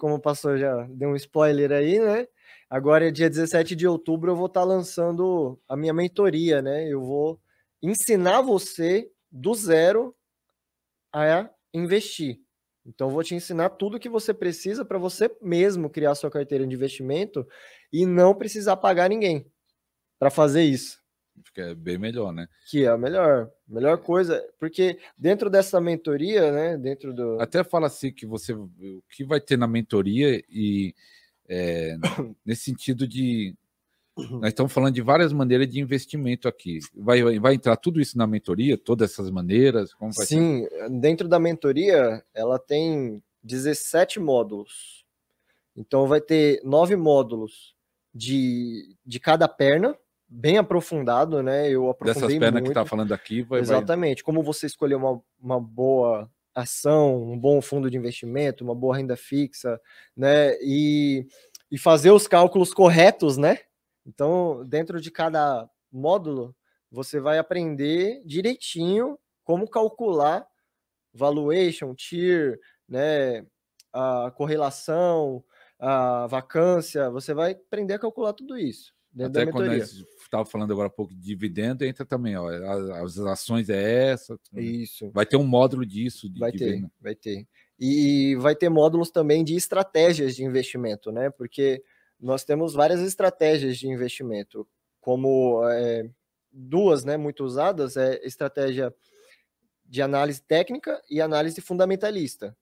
como passou já, deu um spoiler aí, né? Agora, é dia 17 de outubro, eu vou estar tá lançando a minha mentoria, né? Eu vou ensinar você do zero a investir. Então, eu vou te ensinar tudo que você precisa para você mesmo criar sua carteira de investimento e não precisar pagar ninguém para fazer isso fica bem melhor, né? Que é a melhor, melhor coisa, porque dentro dessa mentoria, né? Dentro do. Até fala assim que você o que vai ter na mentoria e é, nesse sentido de uhum. nós estamos falando de várias maneiras de investimento aqui. Vai, vai entrar tudo isso na mentoria, todas essas maneiras? Sim, ser? dentro da mentoria ela tem 17 módulos. Então vai ter nove módulos de, de cada perna, bem aprofundado, né? Eu aprofundei Dessas pernas muito. que tá falando aqui, vai, Exatamente. Vai... Como você escolher uma, uma boa ação, um bom fundo de investimento, uma boa renda fixa, né? E, e fazer os cálculos corretos, né? Então, dentro de cada módulo, você vai aprender direitinho como calcular valuation, tier, né? A correlação, a vacância, você vai aprender a calcular tudo isso. Até quando mentoria. estava falando agora há pouco de dividendo, entra também, ó, as, as ações é essa. Isso. Vai ter um módulo disso. De, vai ter, vai ter. E vai ter módulos também de estratégias de investimento, né? Porque nós temos várias estratégias de investimento, como é, duas, né, muito usadas, é estratégia de análise técnica e análise fundamentalista.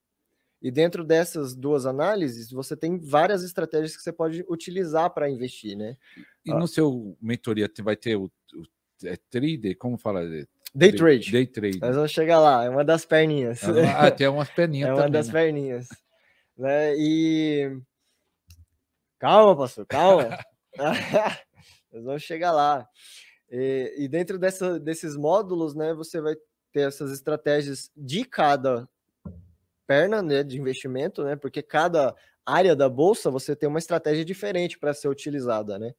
E dentro dessas duas análises, você tem várias estratégias que você pode utilizar para investir, né? E ah no seu mentoria vai ter o, o é trader, como fala? É day trade. Day trade. Nós vamos chegar lá, é uma das perninhas. É ah, tem umas perninhas. é uma das né? perninhas. Né? E calma, pastor, calma. Nós vamos chegar lá. E, e dentro dessa, desses módulos, né, você vai ter essas estratégias de cada perna né, de investimento, né? Porque cada área da bolsa você tem uma estratégia diferente para ser utilizada, né?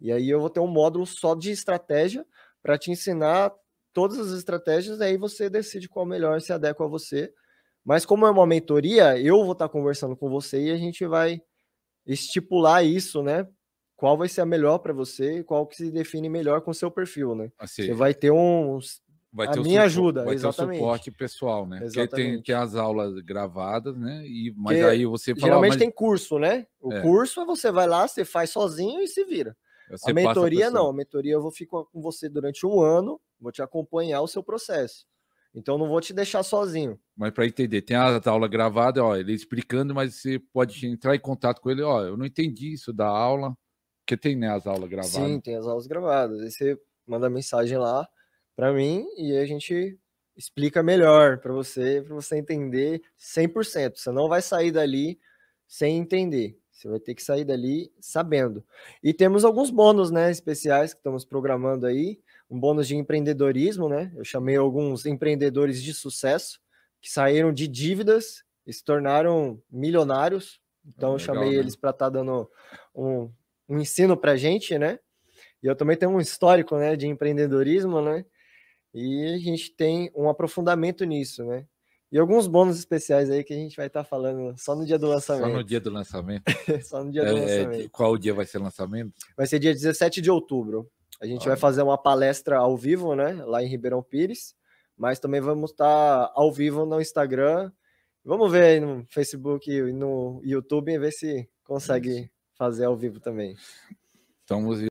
E aí eu vou ter um módulo só de estratégia para te ensinar todas as estratégias, aí você decide qual melhor se adequa a você. Mas como é uma mentoria, eu vou estar conversando com você e a gente vai estipular isso, né? Qual vai ser a melhor para você e qual que se define melhor com o seu perfil, né? Assim, você vai ter um, vai a ter minha o ajuda, vai exatamente. ter o suporte pessoal, né? Exatamente. Que tem que as aulas gravadas, né? E mas que aí você fala, ah, geralmente mas... tem curso, né? O é. curso é você vai lá, você faz sozinho e se vira. Você a mentoria a não, a mentoria eu vou ficar com você durante um ano, vou te acompanhar o seu processo. Então não vou te deixar sozinho. Mas para entender, tem a aula gravada, ó, ele explicando, mas você pode entrar em contato com ele, ó, eu não entendi isso da aula, porque tem né, as aulas gravadas. Sim, tem as aulas gravadas. Aí você manda mensagem lá, para mim e a gente explica melhor para você, para você entender 100%. Você não vai sair dali sem entender. Você vai ter que sair dali sabendo. E temos alguns bônus, né, especiais que estamos programando aí, um bônus de empreendedorismo, né? Eu chamei alguns empreendedores de sucesso que saíram de dívidas e se tornaram milionários. Então ah, eu hum, legal, chamei né? eles para estar tá dando um, um ensino para gente, né? E eu também tenho um histórico, né, de empreendedorismo, né? E a gente tem um aprofundamento nisso, né? E alguns bônus especiais aí que a gente vai estar tá falando só no dia do lançamento. Só no dia do lançamento. só no dia do é, lançamento. Qual dia vai ser o lançamento? Vai ser dia 17 de outubro. A gente Olha. vai fazer uma palestra ao vivo, né? Lá em Ribeirão Pires. Mas também vamos estar tá ao vivo no Instagram. Vamos ver aí no Facebook e no YouTube e ver se consegue Isso. fazer ao vivo também. Estamos então,